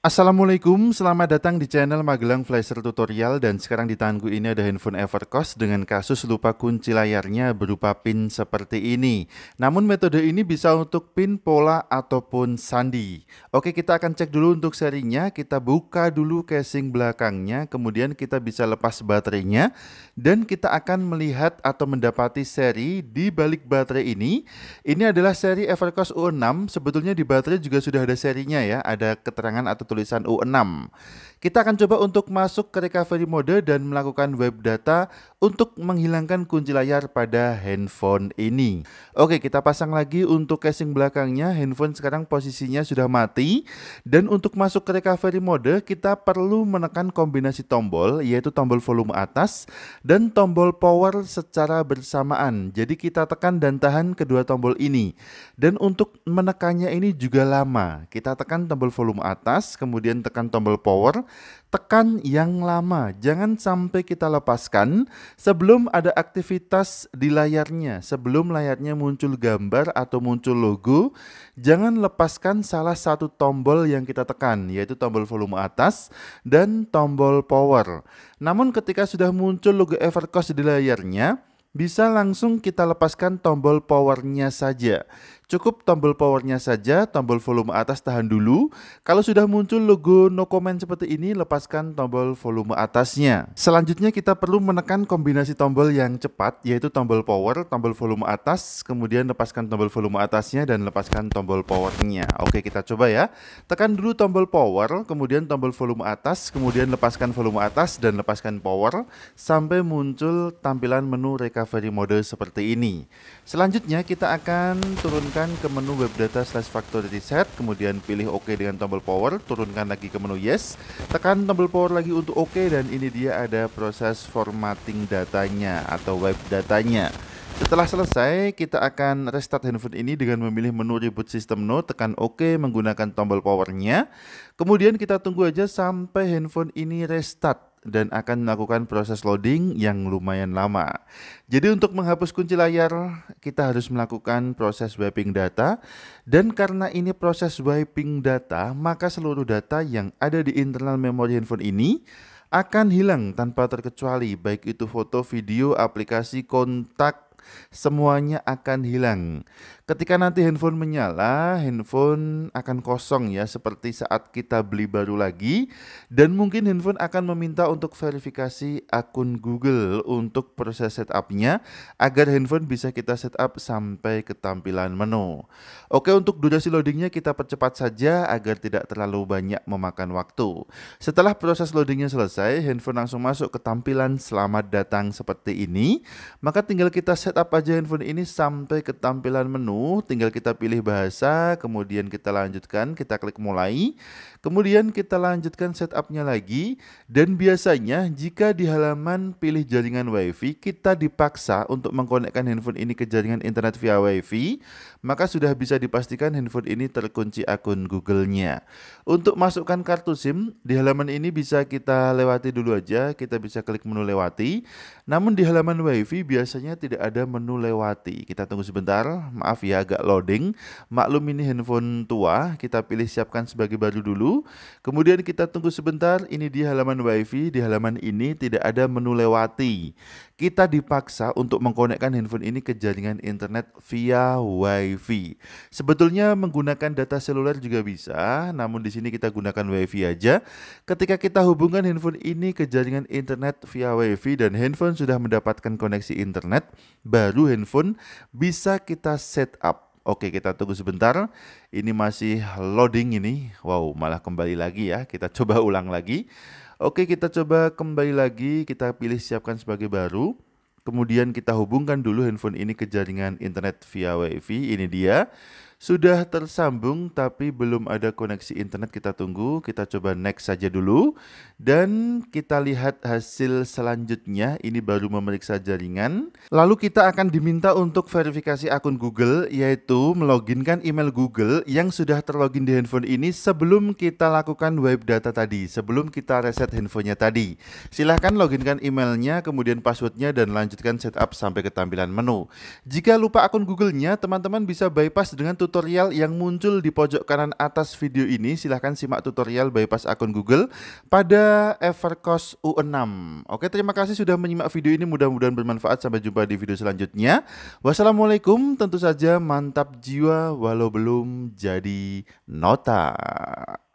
Assalamualaikum, selamat datang di channel Magelang Flasher Tutorial dan sekarang di tanganku ini ada handphone Evercost dengan kasus lupa kunci layarnya berupa pin seperti ini. Namun metode ini bisa untuk pin pola ataupun sandi. Oke, kita akan cek dulu untuk serinya, kita buka dulu casing belakangnya, kemudian kita bisa lepas baterainya dan kita akan melihat atau mendapati seri di balik baterai ini. Ini adalah seri Evercost U6, sebetulnya di baterai juga sudah ada serinya ya, ada keterangan atau tulisan U6. Kita akan coba untuk masuk ke recovery mode dan melakukan web data untuk menghilangkan kunci layar pada handphone ini. Oke, kita pasang lagi untuk casing belakangnya. Handphone sekarang posisinya sudah mati. Dan untuk masuk ke recovery mode, kita perlu menekan kombinasi tombol, yaitu tombol volume atas dan tombol power secara bersamaan. Jadi kita tekan dan tahan kedua tombol ini. Dan untuk menekannya ini juga lama. Kita tekan tombol volume atas, kemudian tekan tombol power, tekan yang lama. Jangan sampai kita lepaskan sebelum ada aktivitas di layarnya, sebelum layarnya muncul gambar atau muncul logo. Jangan lepaskan salah satu tombol yang kita tekan, yaitu tombol volume atas dan tombol power. Namun ketika sudah muncul logo Evercost di layarnya, bisa langsung kita lepaskan tombol powernya saja. Cukup tombol powernya saja, tombol volume atas tahan dulu. Kalau sudah muncul logo no comment seperti ini, lepaskan tombol volume atasnya. Selanjutnya kita perlu menekan kombinasi tombol yang cepat, yaitu tombol power, tombol volume atas, kemudian lepaskan tombol volume atasnya dan lepaskan tombol powernya. Oke, kita coba ya. Tekan dulu tombol power, kemudian tombol volume atas, kemudian lepaskan volume atas dan lepaskan power, sampai muncul tampilan menu recovery mode seperti ini. Selanjutnya kita akan turunkan tekan ke menu web data slash factory reset, kemudian pilih OK dengan tombol power, turunkan lagi ke menu yes, tekan tombol power lagi untuk OK dan ini dia ada proses formatting datanya atau web datanya. Setelah selesai, kita akan restart handphone ini dengan memilih menu reboot system no tekan OK menggunakan tombol powernya. Kemudian kita tunggu aja sampai handphone ini restart dan akan melakukan proses loading yang lumayan lama. Jadi untuk menghapus kunci layar, kita harus melakukan proses wiping data dan karena ini proses wiping data, maka seluruh data yang ada di internal memori handphone ini akan hilang tanpa terkecuali baik itu foto, video, aplikasi, kontak, semuanya akan hilang. Ketika nanti handphone menyala, handphone akan kosong ya seperti saat kita beli baru lagi dan mungkin handphone akan meminta untuk verifikasi akun Google untuk proses setupnya agar handphone bisa kita setup sampai ke tampilan menu. Oke untuk durasi loadingnya kita percepat saja agar tidak terlalu banyak memakan waktu. Setelah proses loadingnya selesai, handphone langsung masuk ke tampilan selamat datang seperti ini, maka tinggal kita set setup aja handphone ini sampai ke tampilan menu, tinggal kita pilih bahasa, kemudian kita lanjutkan, kita klik mulai, kemudian kita lanjutkan setupnya lagi, dan biasanya jika di halaman pilih jaringan WiFi, kita dipaksa untuk mengkonekkan handphone ini ke jaringan internet via WiFi, maka sudah bisa dipastikan handphone ini terkunci akun Google-nya. Untuk masukkan kartu SIM, di halaman ini bisa kita lewati dulu aja, kita bisa klik menu lewati, namun di halaman WiFi biasanya tidak ada ada menu lewati. Kita tunggu sebentar, maaf ya agak loading. Maklum ini handphone tua, kita pilih siapkan sebagai baru dulu. Kemudian kita tunggu sebentar, ini di halaman wifi, di halaman ini tidak ada menu lewati kita dipaksa untuk mengkonekkan handphone ini ke jaringan internet via WiFi. Sebetulnya menggunakan data seluler juga bisa, namun di sini kita gunakan WiFi aja. Ketika kita hubungkan handphone ini ke jaringan internet via WiFi dan handphone sudah mendapatkan koneksi internet, baru handphone bisa kita setup. Oke, kita tunggu sebentar. Ini masih loading ini. Wow, malah kembali lagi ya. Kita coba ulang lagi. Oke, kita coba kembali lagi, kita pilih siapkan sebagai baru. Kemudian kita hubungkan dulu handphone ini ke jaringan internet via WiFi. Ini dia. Sudah tersambung tapi belum ada koneksi internet kita tunggu. Kita coba next saja dulu. Dan kita lihat hasil selanjutnya. Ini baru memeriksa jaringan. Lalu kita akan diminta untuk verifikasi akun Google yaitu meloginkan email Google yang sudah terlogin di handphone ini sebelum kita lakukan web data tadi. Sebelum kita reset handphonenya tadi. Silahkan loginkan emailnya kemudian passwordnya dan lanjutkan setup sampai ke tampilan menu. Jika lupa akun Google-nya teman-teman bisa bypass dengan tutorial tutorial yang muncul di pojok kanan atas video ini. Silahkan simak tutorial bypass akun Google pada Evercost U6. Oke, terima kasih sudah menyimak video ini. Mudah-mudahan bermanfaat. Sampai jumpa di video selanjutnya. Wassalamualaikum. Tentu saja mantap jiwa walau belum jadi nota.